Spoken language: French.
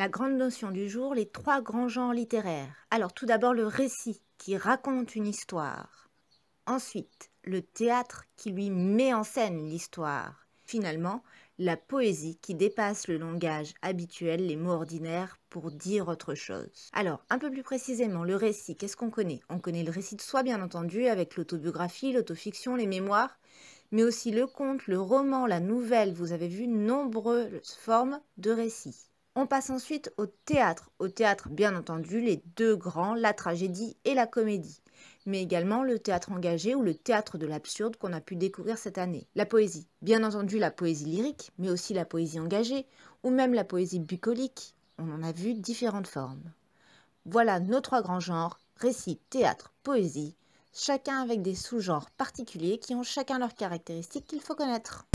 la grande notion du jour, les trois grands genres littéraires. Alors tout d'abord le récit qui raconte une histoire. Ensuite, le théâtre qui lui met en scène l'histoire. Finalement, la poésie qui dépasse le langage habituel, les mots ordinaires, pour dire autre chose. Alors, un peu plus précisément, le récit, qu'est-ce qu'on connaît On connaît le récit de soi, bien entendu, avec l'autobiographie, l'autofiction, les mémoires, mais aussi le conte, le roman, la nouvelle. Vous avez vu nombreuses formes de récits. On passe ensuite au théâtre. Au théâtre, bien entendu, les deux grands, la tragédie et la comédie, mais également le théâtre engagé ou le théâtre de l'absurde qu'on a pu découvrir cette année. La poésie, bien entendu la poésie lyrique, mais aussi la poésie engagée, ou même la poésie bucolique. On en a vu différentes formes. Voilà nos trois grands genres, récit, théâtre, poésie, chacun avec des sous-genres particuliers qui ont chacun leurs caractéristiques qu'il faut connaître.